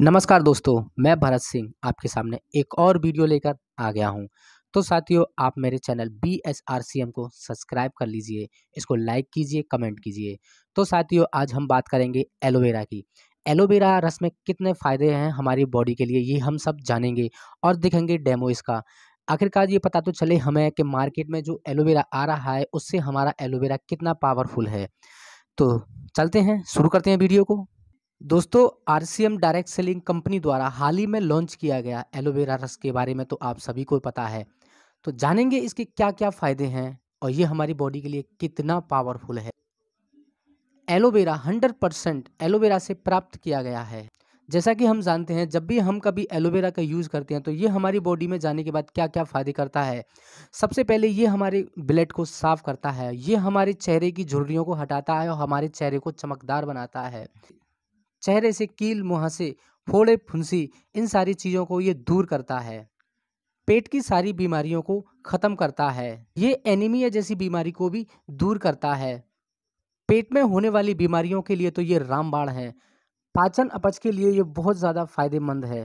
नमस्कार दोस्तों मैं भरत सिंह आपके सामने एक और वीडियो लेकर आ गया हूं तो साथियों आप मेरे channel B S R C M को सब्सक्राइब कर लीजिए इसको लाइक कीजिए कमेंट कीजिए तो साथियों आज हम बात करेंगे एलोवेरा की एलोवेरा रस में कितने फ़ायदे हैं हमारी बॉडी के लिए ये हम सब जानेंगे और दिखेंगे डेमो इसका आखिरकार ये पता तो चले हमें कि मार्केट में जो एलोवेरा आ रहा है उससे हमारा एलोवेरा कितना पावरफुल है तो चलते हैं शुरू करते हैं वीडियो को दोस्तों आरसीएम डायरेक्ट सेलिंग कंपनी द्वारा हाल ही में लॉन्च किया गया एलोवेरा रस के बारे में तो आप सभी को पता है तो जानेंगे इसके क्या क्या फ़ायदे हैं और ये हमारी बॉडी के लिए कितना पावरफुल है एलोवेरा 100 परसेंट एलोवेरा से प्राप्त किया गया है जैसा कि हम जानते हैं जब भी हम कभी एलोवेरा का यूज़ करते हैं तो ये हमारी बॉडी में जाने के बाद क्या क्या फ़ायदे करता है सबसे पहले ये हमारे ब्लड को साफ करता है ये हमारे चेहरे की झुर्रियों को हटाता है और हमारे चेहरे को चमकदार बनाता है चेहरे से कील मुहासे फोड़े फुंसी इन सारी चीज़ों को ये दूर करता है पेट की सारी बीमारियों को ख़त्म करता है ये एनीमिया जैसी बीमारी को भी दूर करता है पेट में होने वाली बीमारियों के लिए तो ये रामबाण है पाचन अपच के लिए ये बहुत ज़्यादा फायदेमंद है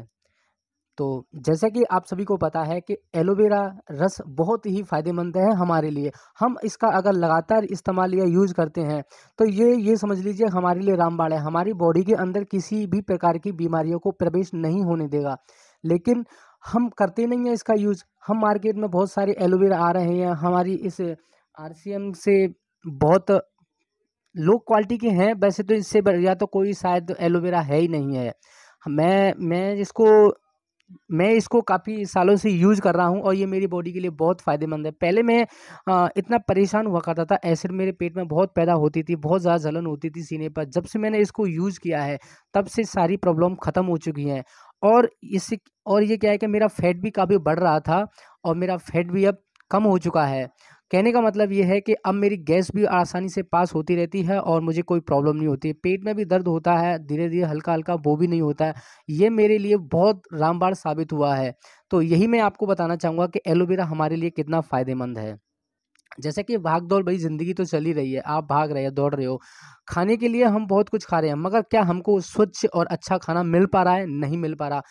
तो जैसा कि आप सभी को पता है कि एलोवेरा रस बहुत ही फ़ायदेमंद है हमारे लिए हम इसका अगर लगातार इस्तेमाल या यूज़ करते हैं तो ये ये समझ लीजिए हमारे लिए रामबाण है हमारी बॉडी के अंदर किसी भी प्रकार की बीमारियों को प्रवेश नहीं होने देगा लेकिन हम करते नहीं हैं इसका यूज़ हम मार्केट में बहुत सारे एलोवेरा आ रहे हैं हमारी इस आर से बहुत लो क्वालिटी के हैं वैसे तो इससे या तो कोई शायद एलोवेरा है ही नहीं है मैं मैं इसको मैं इसको काफ़ी सालों से यूज़ कर रहा हूँ और ये मेरी बॉडी के लिए बहुत फ़ायदेमंद है पहले मैं इतना परेशान हुआ करता था एसिड मेरे पेट में बहुत पैदा होती थी बहुत ज़्यादा जलन होती थी सीने पर जब से मैंने इसको यूज़ किया है तब से सारी प्रॉब्लम ख़त्म हो चुकी हैं और इससे और ये क्या है कि मेरा फैट भी काफ़ी बढ़ रहा था और मेरा फैट भी अब कम हो चुका है कहने का मतलब ये है कि अब मेरी गैस भी आसानी से पास होती रहती है और मुझे कोई प्रॉब्लम नहीं होती पेट में भी दर्द होता है धीरे धीरे हल्का हल्का वो भी नहीं होता है ये मेरे लिए बहुत रामबाण साबित हुआ है तो यही मैं आपको बताना चाहूँगा कि एलोवेरा हमारे लिए कितना फ़ायदेमंद है जैसे कि भाग दौड़ भाई ज़िंदगी तो चली रही है आप भाग रहे हो दौड़ रहे हो खाने के लिए हम बहुत कुछ खा रहे हैं मगर क्या हमको स्वच्छ और अच्छा खाना मिल पा रहा है नहीं मिल पा रहा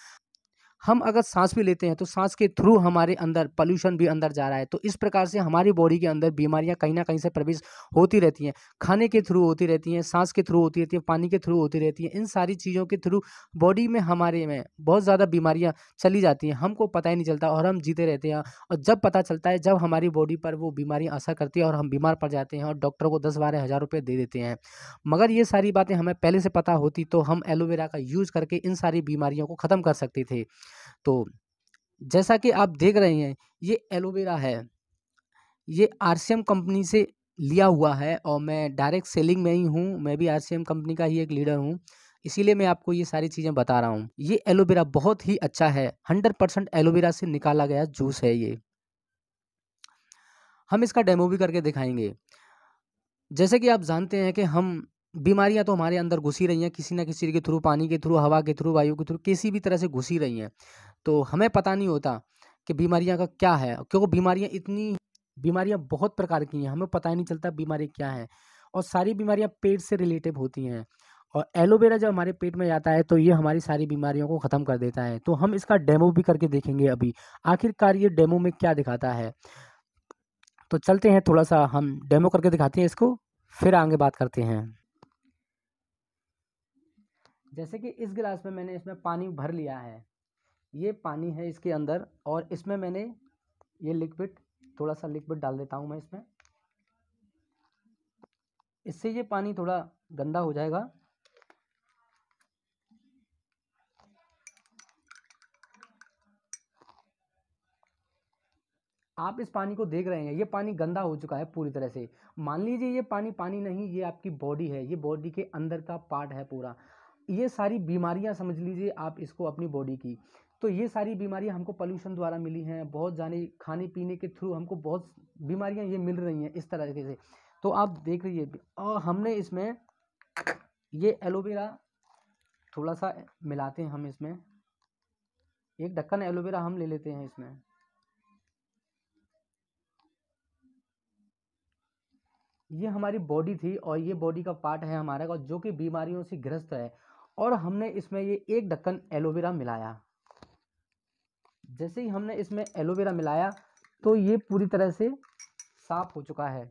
हम अगर सांस भी लेते हैं तो सांस के थ्रू हमारे अंदर पॉल्यूशन भी अंदर जा रहा है तो इस प्रकार से हमारी बॉडी के अंदर बीमारियां कहीं ना कहीं से प्रवेश होती रहती हैं खाने के थ्रू होती रहती हैं सांस के थ्रू होती रहती हैं पानी के थ्रू होती रहती हैं इन सारी चीज़ों के थ्रू बॉडी में हमारे में बहुत ज़्यादा बीमारियाँ चली जाती हैं हमको पता ही नहीं चलता और हम जीते रहते हैं और जब पता चलता है जब हमारी बॉडी पर वो बीमारियाँ असर करती है और हम बीमार पड़ जाते हैं और डॉक्टर को दस बारह हज़ार रुपये दे देते हैं मगर ये सारी बातें हमें पहले से पता होती तो हम एलोवेरा का यूज़ करके इन सारी बीमारियों को ख़त्म कर सकते थे तो जैसा कि आप देख रहे हैं ये एलोवेरा है ये आर कंपनी से लिया हुआ है और मैं डायरेक्ट सेलिंग में ही हूँ मैं भी आर कंपनी का ही एक लीडर हूँ इसीलिए मैं आपको ये सारी चीज़ें बता रहा हूँ ये एलोवेरा बहुत ही अच्छा है हंड्रेड परसेंट एलोवेरा से निकाला गया जूस है ये हम इसका डेमो भी करके दिखाएंगे जैसे कि आप जानते हैं कि हम बीमारियां तो हमारे अंदर घुसी रही हैं किसी ना किसी के थ्रू पानी के थ्रू हवा के थ्रू वायु के थ्रू किसी भी तरह से घुसी रही हैं तो हमें पता नहीं होता कि बीमारियाँ का क्या है क्योंकि बीमारियाँ इतनी बीमारियाँ बहुत प्रकार की हैं हमें पता ही नहीं चलता बीमारी क्या है और सारी बीमारियाँ पेट से रिलेटिव होती हैं और एलोवेरा जब हमारे पेट में जाता है तो ये हमारी सारी बीमारियों को ख़त्म कर देता है तो हम इसका डेमो भी करके देखेंगे अभी आखिरकार ये डेमो में क्या दिखाता है तो चलते हैं थोड़ा सा हम डेमो करके दिखाते हैं इसको फिर आगे बात करते हैं जैसे कि इस गिलास में मैंने इसमें पानी भर लिया है ये पानी है इसके अंदर और इसमें मैंने ये लिक्विड थोड़ा सा लिक्विड डाल देता हूँ मैं इसमें इससे ये पानी थोड़ा गंदा हो जाएगा आप इस पानी को देख रहे हैं ये पानी गंदा हो चुका है पूरी तरह से मान लीजिए ये पानी पानी नहीं ये आपकी बॉडी है ये बॉडी के अंदर का पार्ट है पूरा ये सारी बीमारियां समझ लीजिए आप इसको अपनी बॉडी की तो ये सारी बीमारियां हमको पॉल्यूशन द्वारा मिली हैं बहुत जाने खाने पीने के थ्रू हमको बहुत बीमारियां ये मिल रही हैं इस तरह से तो आप देख रही और हमने इसमें ये एलोवेरा थोड़ा सा मिलाते हैं हम इसमें एक ढक्कन एलोवेरा हम ले लेते हैं इसमें ये हमारी बॉडी थी और ये बॉडी का पार्ट है हमारा का जो कि बीमारियों से ग्रस्त है और हमने इसमें ये एक ढक्कन एलोवेरा मिलाया जैसे ही हमने इसमें एलोवेरा मिलाया तो ये पूरी तरह से साफ हो चुका है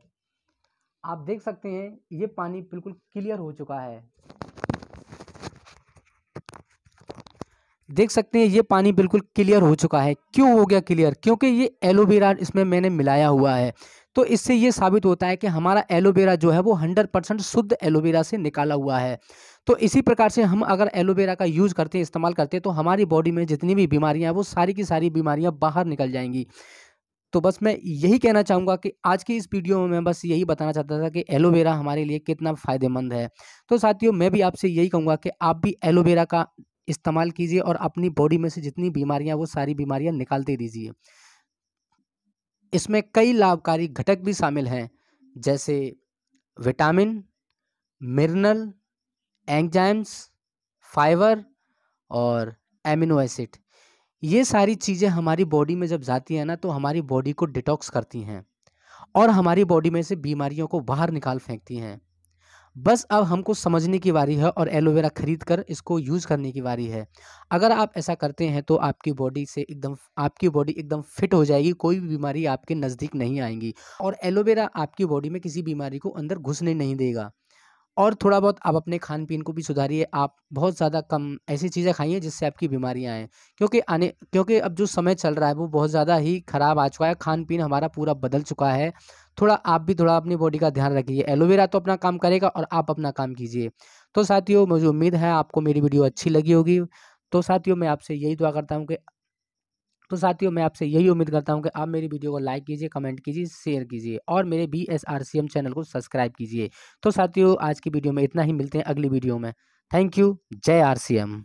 आप देख सकते हैं ये पानी बिल्कुल क्लियर हो चुका है देख सकते हैं ये पानी बिल्कुल क्लियर हो चुका है क्यों हो गया क्लियर क्योंकि ये एलोवेरा इसमें मैंने मिलाया हुआ है तो इससे ये साबित होता है कि हमारा एलोवेरा जो है वो हंड्रेड परसेंट शुद्ध एलोवेरा से निकाला हुआ है तो इसी प्रकार से हम अगर एलोवेरा का यूज़ करते हैं इस्तेमाल करते हैं तो हमारी बॉडी में जितनी भी बीमारियाँ हैं वो सारी की सारी बीमारियाँ बाहर निकल जाएंगी तो बस मैं यही कहना चाहूँगा कि आज की इस वीडियो में मैं बस यही बताना चाहता था कि एलोवेरा हमारे लिए कितना फ़ायदेमंद है तो साथियों मैं भी आपसे यही कहूँगा कि आप भी एलोवेरा का इस्तेमाल कीजिए और अपनी बॉडी में से जितनी बीमारियाँ वो सारी बीमारियाँ निकालते दीजिए इसमें कई लाभकारी घटक भी शामिल हैं जैसे विटामिन मिनरल एंजाइम्स फाइबर और एमिनो एसिड ये सारी चीज़ें हमारी बॉडी में जब जाती हैं ना तो हमारी बॉडी को डिटॉक्स करती हैं और हमारी बॉडी में से बीमारियों को बाहर निकाल फेंकती हैं बस अब हमको समझने की बारी है और एलोवेरा खरीद कर इसको यूज़ करने की बारी है अगर आप ऐसा करते हैं तो आपकी बॉडी से एकदम आपकी बॉडी एकदम फिट हो जाएगी कोई भी बीमारी आपके नज़दीक नहीं आएंगी और एलोवेरा आपकी बॉडी में किसी बीमारी को अंदर घुसने नहीं देगा और थोड़ा बहुत आप अपने खान पीन को भी सुधारिए आप बहुत ज़्यादा कम ऐसी चीज़ें खाइए जिससे आपकी बीमारियाँ आएँ क्योंकि आने क्योंकि अब जो समय चल रहा है वो बहुत ज़्यादा ही ख़राब आ चुका है खान पीन हमारा पूरा बदल चुका है थोड़ा आप भी थोड़ा अपनी बॉडी का ध्यान रखिए एलोवेरा तो अपना काम करेगा और आप अपना काम कीजिए तो साथियों मुझे उम्मीद है आपको मेरी वीडियो अच्छी लगी होगी तो साथियों मैं आपसे यही दुआ करता हूँ कि तो साथियों मैं आपसे यही उम्मीद करता हूं कि आप मेरी वीडियो को लाइक कीजिए कमेंट कीजिए शेयर कीजिए और मेरे B S R C M channel को सब्सक्राइब कीजिए तो साथियों आज की वीडियो में इतना ही मिलते हैं अगली वीडियो में थैंक यू जय आर सी एम